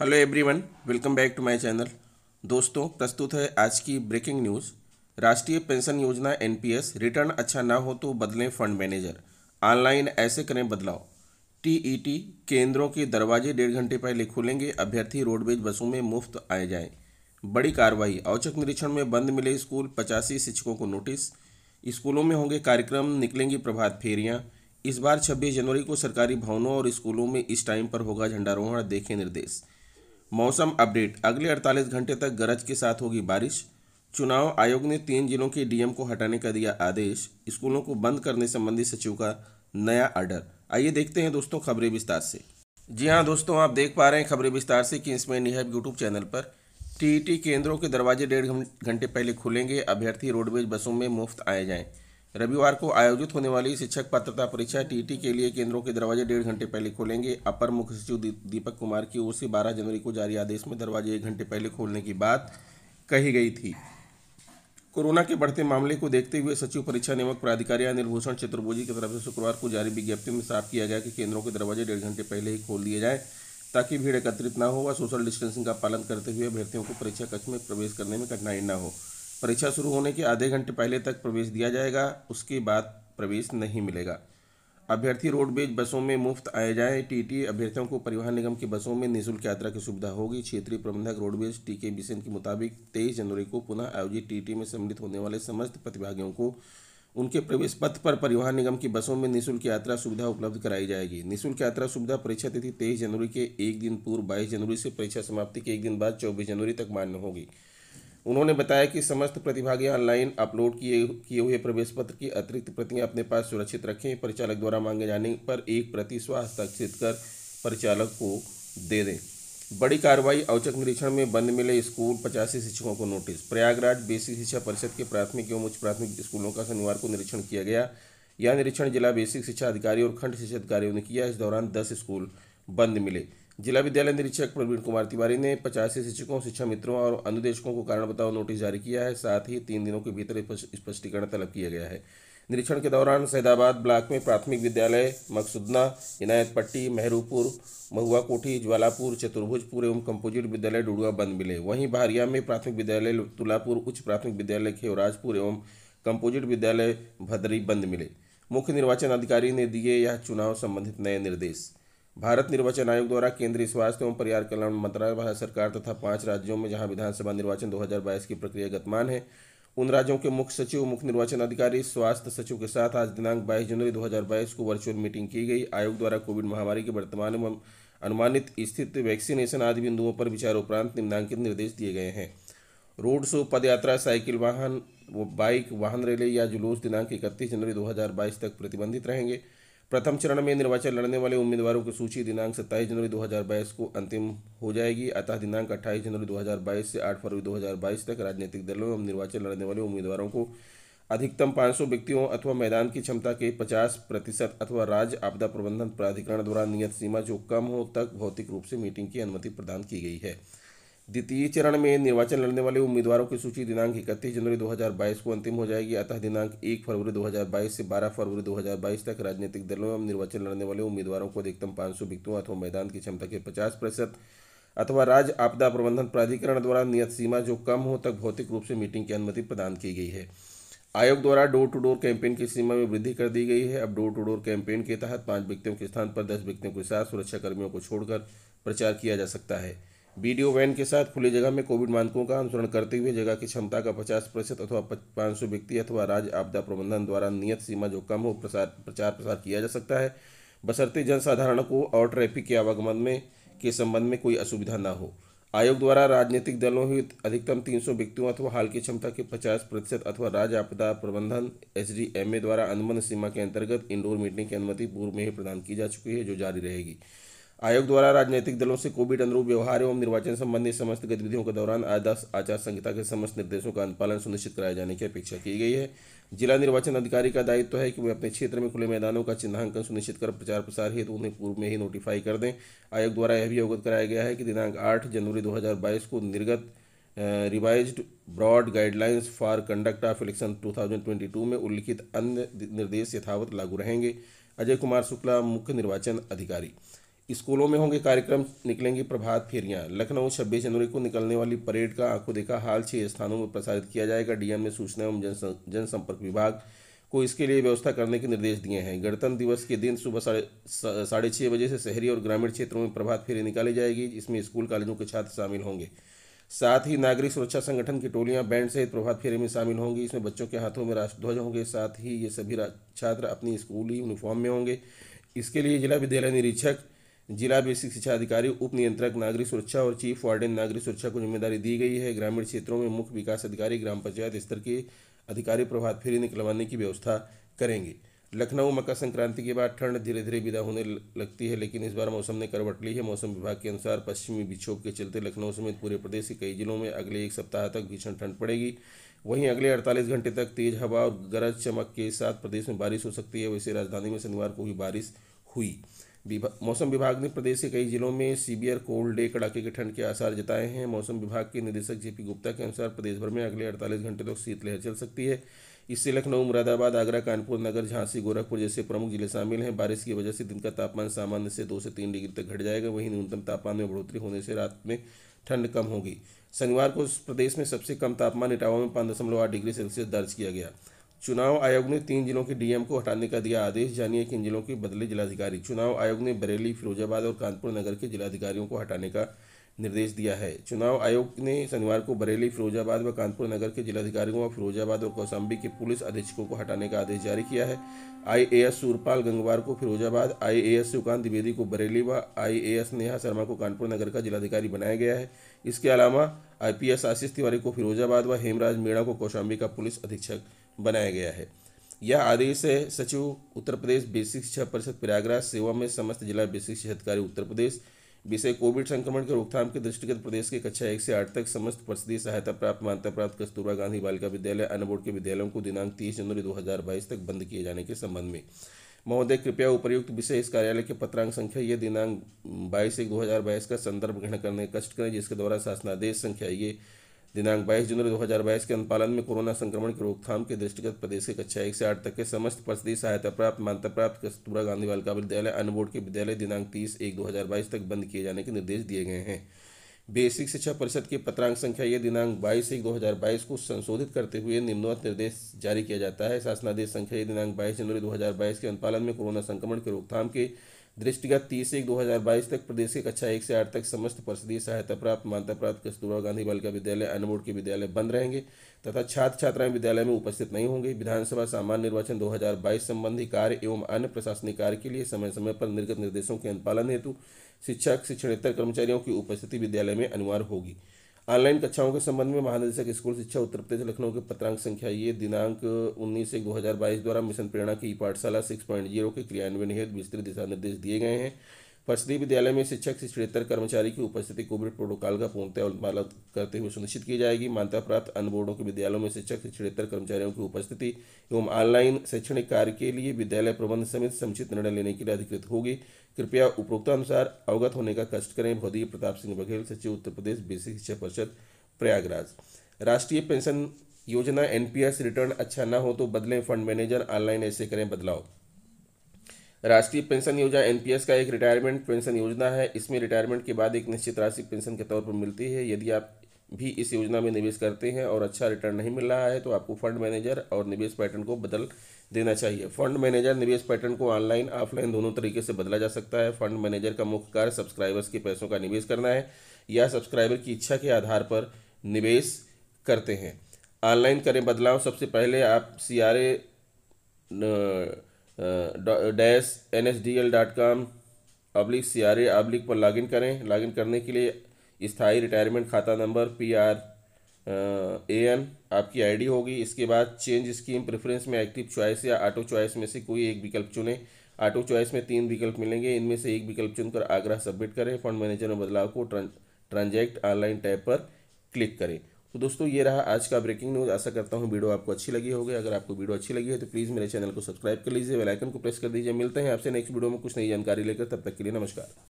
hello everyone welcome back to my channel दोस्तों प्रस्तुत है आज की ब्रेकिंग न्यूज़ राष्ट्रीय पेंशन योजना एनपीएस रिटर्न अच्छा ना हो तो बदलें फंड मैनेजर ऑनलाइन ऐसे करें बदलाव टीईटी e केंद्रों के दरवाजे डेढ़ घंटे पहले खुलेंगे अभ्यर्थी रोडवेज बसों में मुफ्त आए जाएं बड़ी कार्रवाई औचक निरीक्षण में बंद मिले स्कूल पचासी शिक्षकों को नोटिस स्कूलों में होंगे कार्यक्रम निकलेंगी प्रभात फेरियाँ इस बार छब्बीस जनवरी को सरकारी भवनों और स्कूलों में इस टाइम पर होगा झंडारोहण देखें निर्देश मौसम अपडेट अगले 48 घंटे तक गरज के साथ होगी बारिश चुनाव आयोग ने तीन जिलों के डीएम को हटाने का दिया आदेश स्कूलों को बंद करने संबंधी सचिव का नया आर्डर आइए देखते हैं दोस्तों खबरें विस्तार से जी हाँ दोस्तों आप देख पा रहे हैं खबरें विस्तार से कि इसमें निहब यूट्यूब चैनल पर टीईटी केंद्रों के दरवाजे डेढ़ घंटे पहले खुलेंगे अभ्यर्थी रोडवेज बसों में मुफ्त आए जाएँ रविवार को आयोजित होने वाली शिक्षक पात्रता परीक्षा टीटी के लिए केंद्रों के दरवाजे डेढ़ घंटे पहले खोलेंगे अपर मुख्य सचिव दीपक कुमार की ओर से 12 जनवरी को जारी आदेश में दरवाजे एक घंटे पहले खोलने की बात कही गई थी कोरोना के बढ़ते मामले को देखते हुए सचिव परीक्षा नियमक प्राधिकारी अनिल भूषण चतुर्भुजी की तरफ से शुक्रवार को जारी विज्ञप्ति में साफ किया गया कि केंद्रों के दरवाजे डेढ़ घंटे पहले ही खोल दिए जाए ताकि भीड़ एकत्रित न हो व सोशल डिस्टेंसिंग का पालन करते हुए अभ्यर्थियों को परीक्षा कक्ष में प्रवेश करने में कठिनाई न हो परीक्षा शुरू होने के आधे घंटे पहले तक प्रवेश दिया जाएगा उसके बाद प्रवेश नहीं मिलेगा अभ्यर्थी रोडवेज बसों में मुफ्त आए टी टीटी अभ्यर्थियों को परिवहन निगम की बसों में निःशुल्क यात्रा की सुविधा होगी क्षेत्रीय प्रबंधक रोडवेज टी के बिसेन के मुताबिक तेईस जनवरी को पुनः आयोजित टीटी में सम्मिलित होने वाले समस्त प्रतिभागियों को उनके प्रवेश पथ पर परिवहन निगम की बसों में निःशुल्क यात्रा सुविधा उपलब्ध कराई जाएगी निःशुल्क यात्रा सुविधा परीक्षा तिथि तेईस जनवरी के एक दिन पूर्व बाईस जनवरी से परीक्षा समाप्ति के एक दिन बाद चौबीस जनवरी तक मान्य होगी उन्होंने बताया कि समस्त प्रतिभागी ऑनलाइन अपलोड किए किए हुए प्रवेश पत्र की अतिरिक्त प्रतियां अपने पास सुरक्षित रखें परिचालक द्वारा मांगे जाने पर एक प्रति स्व हस्ताक्षरित कर परिचालक को दे दें बड़ी कार्रवाई औचक निरीक्षण में बंद मिले स्कूल पचासी शिक्षकों को नोटिस प्रयागराज बेसिक शिक्षा परिषद के प्राथमिक एवं उच्च प्राथमिक स्कूलों का शनिवार को निरीक्षण किया गया यह निरीक्षण जिला बेसिक शिक्षा अधिकारी और खंड शिक्षा अधिकारियों ने किया इस दौरान दस स्कूल बंद मिले जिला विद्यालय निरीक्षक प्रवीण कुमार तिवारी ने पचासी शिक्षकों शिक्षा मित्रों और अनुदेशकों को कारण बताओ नोटिस जारी किया है साथ ही तीन दिनों के भीतर स्पष्टीकरण तलब किया गया है निरीक्षण के दौरान सैदाबाद ब्लॉक में प्राथमिक विद्यालय मकसुदना इनायत पट्टी मेहरूपुर महुआ कोठी ज्वालापुर चतुर्भुजपुर एवं कंपोजिट विद्यालय डुडुआ बंद मिले वहीं बहरिया में प्राथमिक विद्यालय तुलापुर उच्च प्राथमिक विद्यालय खेवराजपुर एवं कंपोजिट विद्यालय भदरी बंद मिले मुख्य निर्वाचन अधिकारी ने दिए यह चुनाव संबंधित नए निर्देश भारत निर्वाचन आयोग द्वारा केंद्रीय स्वास्थ्य एवं परिवार कल्याण मंत्रालय भारत सरकार तथा पांच राज्यों में जहां विधानसभा निर्वाचन 2022 की प्रक्रिया गतमान है उन राज्यों के मुख्य सचिव मुख्य निर्वाचन अधिकारी स्वास्थ्य सचिव के साथ आज दिनांक 22 जनवरी 2022 को वर्चुअल मीटिंग की गई आयोग द्वारा कोविड महामारी के वर्तमान एवं अनुमानित स्थिति वैक्सीनेशन आदि बिंदुओं पर विचार उपरांत निम्नांकित निर्देश दिए गए हैं रोड शो पदयात्रा साइकिल वाहन बाइक वाहन रैली या जुलूस दिनांक इकतीस जनवरी दो तक प्रतिबंधित रहेंगे प्रथम चरण में निर्वाचन लड़ने वाले उम्मीदवारों की सूची दिनांक 27 जनवरी 2022 को अंतिम हो जाएगी अतः दिनांक 28 जनवरी 2022 से 8 फरवरी 2022 तक राजनीतिक दलों एवं निर्वाचन लड़ने वाले उम्मीदवारों को अधिकतम 500 व्यक्तियों अथवा मैदान की क्षमता के 50 प्रतिशत अथवा राज्य आपदा प्रबंधन प्राधिकरण द्वारा नियत सीमा जो कम हो तक भौतिक रूप से मीटिंग की अनुमति प्रदान की गई है द्वितीय चरण में निर्वाचन लड़ने वाले उम्मीदवारों की सूची दिनांक इकतीस जनवरी 2022 को अंतिम हो जाएगी अतः दिनांक 1 फरवरी 2022 से 12 फरवरी 2022 तक राजनीतिक दलों एवं निर्वाचन लड़ने वाले उम्मीदवारों को अधिकतम 500 विकतों अथवा मैदान की क्षमता के 50 प्रतिशत अथवा राज्य आपदा प्रबंधन प्राधिकरण द्वारा नियत सीमा जो कम हो तक भौतिक रूप से मीटिंग की अनुमति प्रदान की गई है आयोग द्वारा डोर टू डोर कैंपेन की सीमा में वृद्धि कर दी गई है अब डोर टू डोर कैंपेन के तहत पाँच व्यक्तियों के स्थान पर दस व्यक्तियों के साथ सुरक्षाकर्मियों को छोड़कर प्रचार किया जा सकता है वीडियो वैन के साथ खुली जगह में कोविड मानकों का अनुसरण करते हुए जगह की क्षमता का 50 प्रतिशत अथवा 500 व्यक्ति अथवा राज्य आपदा प्रबंधन द्वारा नियत सीमा जो कम हो प्रसार प्रचार प्रसार किया जा सकता है बसरते जनसाधारण को और ट्रैफिक के आवागमन में के संबंध में कोई असुविधा न हो आयोग द्वारा राजनीतिक दलों हित अधिकतम 300 व्यक्तियों अथवा हाल की क्षमता के 50 प्रतिशत अथवा राज्य आपदा प्रबंधन एच द्वारा अनुबंध सीमा के अंतर्गत इंडोर मीटिंग की अनुमति पूर्व में ही प्रदान की जा चुकी है जो जारी रहेगी आयोग द्वारा राजनीतिक दलों से कोविड अनुरूप व्यवहार एवं निर्वाचन संबंधी समस्त गतिविधियों के दौरान आदर्श आचार संहिता के समस्त निर्देशों का अनुपालन सुनिश्चित कराए जाने की अपेक्षा की गई है जिला निर्वाचन अधिकारी का दायित्व तो है कि वे अपने क्षेत्र में खुले मैदानों का चिन्हांकन सुनिश्चित कर प्रचार प्रसार हेतु उन्हें पूर्व में ही नोटिफाई कर दें आयोग द्वारा यह भी अवगत कराया गया है कि दिनांक आठ जनवरी दो को निर्गत revise broad guidelines for conduct of election 2022 में उल्लिखित अन्य निर्देश यथावत लागू रहेंगे अजय कुमार शुक्ला मुख्य निर्वाचन अधिकारी स्कूलों में होंगे कार्यक्रम निकलेंगी प्रभात फेरियां लखनऊ छब्बीस जनवरी को निकलने वाली परेड का आंखों देखा हाल छह स्थानों में प्रसारित किया जाएगा डीएम ने सूचना एवं जनसंपर्क विभाग को इसके लिए व्यवस्था करने के निर्देश दिए हैं गणतंत्र दिवस के दिन सुबह साढ़े साढ़े छः बजे से शहरी और ग्रामीण क्षेत्रों में प्रभात फेरी निकाली जाएगी जिसमें स्कूल कॉलेजों के छात्र शामिल होंगे साथ ही नागरिक सुरक्षा संगठन की टोलियां बैंड सहित प्रभात फेरी में शामिल होंगी इसमें बच्चों के हाथों में राष्ट्रध्वज होंगे साथ ही ये सभी छात्र अपनी स्कूली यूनिफॉर्म में होंगे इसके लिए जिला विद्यालय निरीक्षक जिला बेसिक शिक्षा अधिकारी उप नियंत्रक नागरिक सुरक्षा और चीफ वार्डन नागरिक सुरक्षा को जिम्मेदारी दी गई है ग्रामीण क्षेत्रों में मुख्य विकास अधिकारी ग्राम पंचायत स्तर के अधिकारी प्रभात फेरी निकलवाने की व्यवस्था करेंगे लखनऊ मकर संक्रांति के बाद ठंड धीरे धीरे विदा होने लगती है लेकिन इस बार मौसम ने करवट ली है मौसम विभाग के अनुसार पश्चिमी विक्षोभ के चलते लखनऊ समेत पूरे प्रदेश के कई जिलों में अगले एक सप्ताह तक भीषण ठंड पड़ेगी वहीं अगले 48 घंटे तक तेज हवा और गरज चमक के साथ प्रदेश में बारिश हो सकती है वैसे राजधानी में शनिवार को भी बारिश हुई विभा, मौसम विभाग ने प्रदेश के कई जिलों में सीवियर कोल्ड डे कड़ाके की ठंड के आसार जताए हैं मौसम विभाग के निदेशक जेपी गुप्ता के अनुसार प्रदेश भर में अगले 48 घंटे तक तो शीतलहर चल सकती है इससे लखनऊ मुरादाबाद आगरा कानपुर नगर झांसी गोरखपुर जैसे प्रमुख जिले शामिल हैं बारिश की वजह से दिन का तापमान सामान्य से दो से तीन डिग्री तक घट जाएगा वहीं न्यूनतम तापमान में बढ़ोतरी होने से रात में ठंड कम होगी शनिवार को प्रदेश में सबसे कम तापमान इटावा में पाँच दशमलव आठ डिग्री सेल्सियस दर्ज किया गया चुनाव आयोग ने तीन जिलों के डीएम को हटाने का दिया आदेश जानिए किन जिलों के बदले जिलाधिकारी चुनाव आयोग ने बरेली फिरोजाबाद और कानपुर नगर के जिलाधिकारियों को हटाने का निर्देश दिया है चुनाव आयोग ने शनिवार को बरेली फिरोजाबाद व कानपुर नगर के जिलाधिकारियों और फिरोजाबाद और कौशाम्बी के पुलिस अधीक्षकों को हटाने का आदेश जारी किया है आई सूरपाल गंगवार को फिरोजाबाद आईएएस सुकांत द्विवेदी को बरेली व आई नेहा शर्मा को कानपुर नगर का जिलाधिकारी बनाया गया है इसके अलावा आईपीएस आशीष तिवारी को फिरोजाबाद व हेमराज मीणा को कौशाम्बी का पुलिस अधीक्षक बनाया गया है यह आदेश है सचिव उत्तर प्रदेश बेसिक शिक्षा परिषद प्रयागराज सेवा में समस्त जिला बेसिक शिक्षा अधिकारी उत्तर प्रदेश विषय कोविड संक्रमण के रोकथाम के दृष्टिगत प्रदेश के कक्षा एक से आठ तक समस्त परिषदीय सहायता प्राप्त मान्यता प्राप्त कस्तूरबा गांधी बालिका विद्यालय अन्य बोर्ड के विद्यालयों को दिनांक तीस जनवरी दो तक बंद किए जाने के संबंध में महोदय कृपया उपयुक्त विषय इस कार्यालय के पत्रांक संख्या ये दिनांक बाईस एक दो हजार बाईस का संदर्भ ग्रहण करने कष्ट करें जिसके द्वारा शासनादेश संख्या ये दिनांक 22 जनवरी 2022 के अनुपालन में कोरोना संक्रमण की रोकथाम के दृष्टिगत प्रदेश के कक्षा एक से आठ तक के समस्त पर्षदीय सहायता प्राप्त मान्यता प्राप्त कस्तूरा गांधी बालिका विद्यालय अन बोर्ड के विद्यालय दिनांक 30 एक 2022 तक बंद किए जाने के निर्देश दिए गए हैं बेसिक शिक्षा परिषद की पत्रांक संख्या ये दिनांक 22 एक 2022 को संशोधित करते हुए निम्नवत निर्देश जारी किया जाता है शासनादेश संख्या ये दिनांक 22 जनवरी 2022 के अनुपालन में कोरोना संक्रमण की रोकथाम के दृष्टिगत तीस एक दो हज़ार बाईस तक प्रदेश के कक्षा एक से आठ तक समस्त परिषदीय सहायता प्राप्त मान्यता प्राप्त कस्तूरबा गांधी बालिका विद्यालय अन्य बोर्ड के विद्यालय बंद रहेंगे तथा छात्र छात्राएं विद्यालय में उपस्थित नहीं होंगे विधानसभा सामान्य निर्वाचन 2022 संबंधी कार्य एवं अन्य प्रशासनिक कार्य के लिए समय समय पर निर्गत निर्देशों के अनुपालन हेतु शिक्षक शिक्षणेतर कर्मचारियों की उपस्थिति विद्यालय में अनिवार्य होगी ऑनलाइन कक्षाओं के संबंध में महानिदेशक स्कूल शिक्षा उत्तर प्रदेश लखनऊ के पत्रांक संख्या ये दिनांक उन्नीस एक बाईस द्वारा मिशन प्रेरणा की पाठशाला सिक्स पॉइंट जीरो के क्रियान्वयन हेतु विस्तृत दिशा निर्देश दिए गए हैं परिषदीय विद्यालय में शिक्षक शिक्षेतर कर्मचारी की उपस्थिति कोविड प्रोटोकॉल का पूर्णतः उन्मालन करते हुए सुनिश्चित की जाएगी मान्यता प्राप्त अन्य बोर्डों के विद्यालयों में शिक्षक से कर्मचारियों की उपस्थिति एवं ऑनलाइन शैक्षणिक कार्य के लिए विद्यालय प्रबंध समिति समुचित निर्णय लेने के लिए अधिकृत होगी कृपया उपरोक्तानुसार अवगत होने का कष्ट करें भौदीय प्रताप सिंह बघेल सचिव उत्तर प्रदेश बेसिक शिक्षा परिषद प्रयागराज राष्ट्रीय पेंशन योजना एनपीएस रिटर्न अच्छा न हो तो बदलें फंड मैनेजर ऑनलाइन ऐसे करें बदलाव राष्ट्रीय पेंशन योजना एनपीएस का एक रिटायरमेंट पेंशन योजना है इसमें रिटायरमेंट के बाद एक निश्चित राशि पेंशन के तौर पर मिलती है यदि आप भी इस योजना में निवेश करते हैं और अच्छा रिटर्न नहीं मिल रहा है तो आपको फंड मैनेजर और निवेश पैटर्न को बदल देना चाहिए फंड मैनेजर निवेश पैटर्न को ऑनलाइन ऑफलाइन दोनों तरीके से बदला जा सकता है फंड मैनेजर का मुख्य कार्य सब्सक्राइबर्स के पैसों का निवेश करना है या सब्सक्राइबर की इच्छा के आधार पर निवेश करते हैं ऑनलाइन करें बदलाव सबसे पहले आप C dash N S D L dot com अब्लिक सी आर ए अब्लिक पर लॉगिन करें लॉगिन करने के लिए स्थायी रिटायरमेंट खाता number P R A N आपकी आईडी होगी इसके बाद चेंज स्कीम प्रेफरेंस में एक्टिव चॉइस या ऑटो चॉइस में से कोई एक विकल्प चुनें ऑटो चॉइस में तीन विकल्प मिलेंगे इनमें से एक विकल्प चुनकर आग्रह सबमिट करें फंड मैनेजर में बदलाव को ट्रांजैक्ट ऑनलाइन टैब पर क्लिक करें तो दोस्तों ये रहा आज का ब्रेकिंग न्यूज़ आशा करता हूँ वीडियो आपको अच्छी लगी होगी अगर आपको वीडियो अच्छी लगी है तो प्लीज़ मेरे चैनल को सब्सक्राइब कर लीजिए बेलाइकन को प्रेस कर दीजिए मिलते हैं आपसे नेक्स्ट वीडियो में कुछ नई जानकारी लेकर तब तक के लिए नमस्कार